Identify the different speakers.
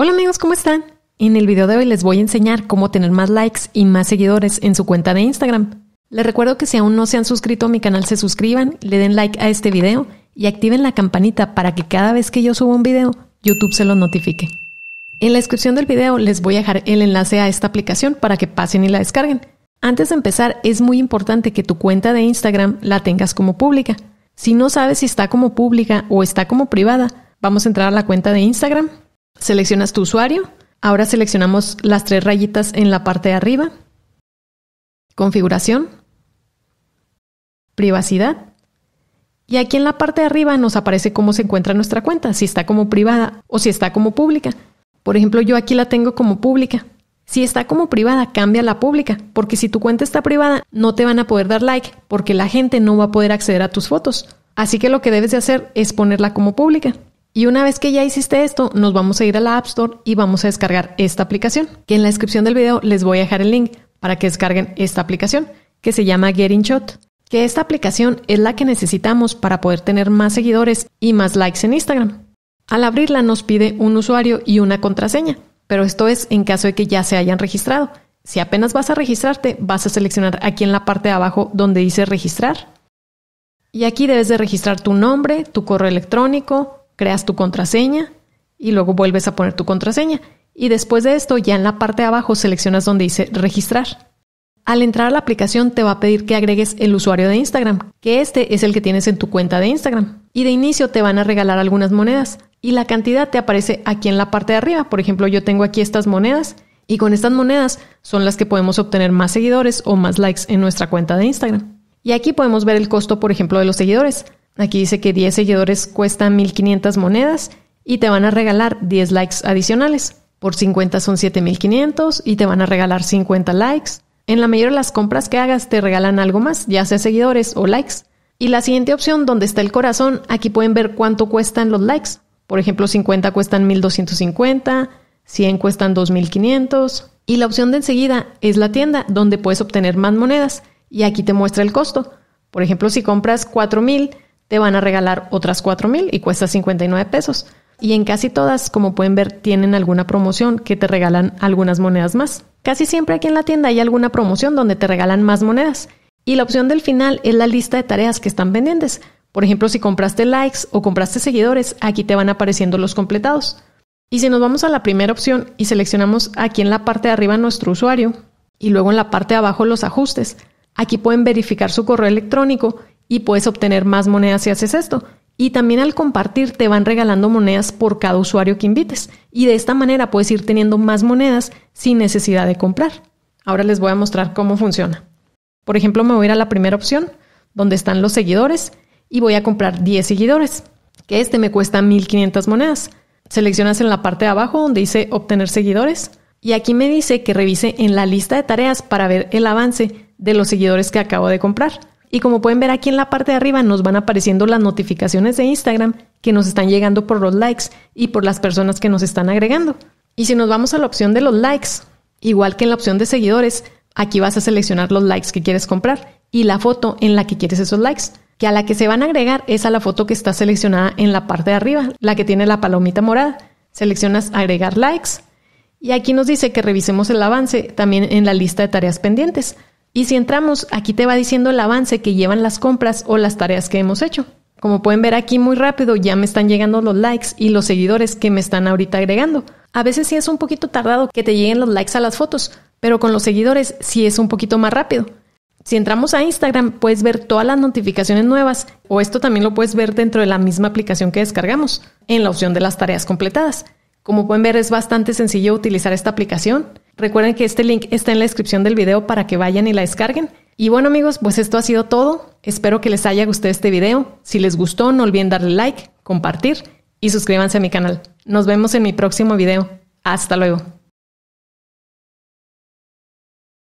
Speaker 1: Hola amigos, ¿cómo están? En el video de hoy les voy a enseñar cómo tener más likes y más seguidores en su cuenta de Instagram. Les recuerdo que si aún no se han suscrito a mi canal se suscriban, le den like a este video y activen la campanita para que cada vez que yo suba un video, YouTube se lo notifique. En la descripción del video les voy a dejar el enlace a esta aplicación para que pasen y la descarguen. Antes de empezar, es muy importante que tu cuenta de Instagram la tengas como pública. Si no sabes si está como pública o está como privada, vamos a entrar a la cuenta de Instagram Seleccionas tu usuario. Ahora seleccionamos las tres rayitas en la parte de arriba. Configuración. Privacidad. Y aquí en la parte de arriba nos aparece cómo se encuentra nuestra cuenta, si está como privada o si está como pública. Por ejemplo, yo aquí la tengo como pública. Si está como privada, cambia la pública, porque si tu cuenta está privada, no te van a poder dar like, porque la gente no va a poder acceder a tus fotos. Así que lo que debes de hacer es ponerla como pública. Y una vez que ya hiciste esto, nos vamos a ir a la App Store y vamos a descargar esta aplicación, que en la descripción del video les voy a dejar el link para que descarguen esta aplicación, que se llama Getting Shot, que esta aplicación es la que necesitamos para poder tener más seguidores y más likes en Instagram. Al abrirla nos pide un usuario y una contraseña, pero esto es en caso de que ya se hayan registrado. Si apenas vas a registrarte, vas a seleccionar aquí en la parte de abajo donde dice registrar. Y aquí debes de registrar tu nombre, tu correo electrónico, creas tu contraseña y luego vuelves a poner tu contraseña. Y después de esto, ya en la parte de abajo seleccionas donde dice registrar. Al entrar a la aplicación te va a pedir que agregues el usuario de Instagram, que este es el que tienes en tu cuenta de Instagram. Y de inicio te van a regalar algunas monedas y la cantidad te aparece aquí en la parte de arriba. Por ejemplo, yo tengo aquí estas monedas y con estas monedas son las que podemos obtener más seguidores o más likes en nuestra cuenta de Instagram. Y aquí podemos ver el costo, por ejemplo, de los seguidores. Aquí dice que 10 seguidores cuestan 1500 monedas y te van a regalar 10 likes adicionales. Por 50 son 7500 y te van a regalar 50 likes. En la mayoría de las compras que hagas te regalan algo más, ya sea seguidores o likes. Y la siguiente opción, donde está el corazón, aquí pueden ver cuánto cuestan los likes. Por ejemplo, 50 cuestan 1250, 100 cuestan 2500. Y la opción de enseguida es la tienda, donde puedes obtener más monedas. Y aquí te muestra el costo. Por ejemplo, si compras 4000, te van a regalar otras 4.000 y cuesta 59 pesos. Y en casi todas, como pueden ver, tienen alguna promoción que te regalan algunas monedas más. Casi siempre aquí en la tienda hay alguna promoción donde te regalan más monedas. Y la opción del final es la lista de tareas que están pendientes. Por ejemplo, si compraste likes o compraste seguidores, aquí te van apareciendo los completados. Y si nos vamos a la primera opción y seleccionamos aquí en la parte de arriba nuestro usuario y luego en la parte de abajo los ajustes, aquí pueden verificar su correo electrónico y puedes obtener más monedas si haces esto. Y también al compartir te van regalando monedas por cada usuario que invites. Y de esta manera puedes ir teniendo más monedas sin necesidad de comprar. Ahora les voy a mostrar cómo funciona. Por ejemplo, me voy a ir a la primera opción, donde están los seguidores, y voy a comprar 10 seguidores, que este me cuesta 1500 monedas. Seleccionas en la parte de abajo donde dice obtener seguidores, y aquí me dice que revise en la lista de tareas para ver el avance de los seguidores que acabo de comprar. Y como pueden ver aquí en la parte de arriba nos van apareciendo las notificaciones de Instagram que nos están llegando por los likes y por las personas que nos están agregando. Y si nos vamos a la opción de los likes, igual que en la opción de seguidores, aquí vas a seleccionar los likes que quieres comprar y la foto en la que quieres esos likes, que a la que se van a agregar es a la foto que está seleccionada en la parte de arriba, la que tiene la palomita morada. Seleccionas agregar likes y aquí nos dice que revisemos el avance también en la lista de tareas pendientes. Y si entramos, aquí te va diciendo el avance que llevan las compras o las tareas que hemos hecho. Como pueden ver aquí muy rápido ya me están llegando los likes y los seguidores que me están ahorita agregando. A veces sí es un poquito tardado que te lleguen los likes a las fotos, pero con los seguidores sí es un poquito más rápido. Si entramos a Instagram puedes ver todas las notificaciones nuevas o esto también lo puedes ver dentro de la misma aplicación que descargamos, en la opción de las tareas completadas. Como pueden ver es bastante sencillo utilizar esta aplicación. Recuerden que este link está en la descripción del video para que vayan y la descarguen. Y bueno amigos, pues esto ha sido todo. Espero que les haya gustado este video. Si les gustó, no olviden darle like, compartir y suscríbanse a mi canal. Nos vemos en mi próximo video. Hasta luego.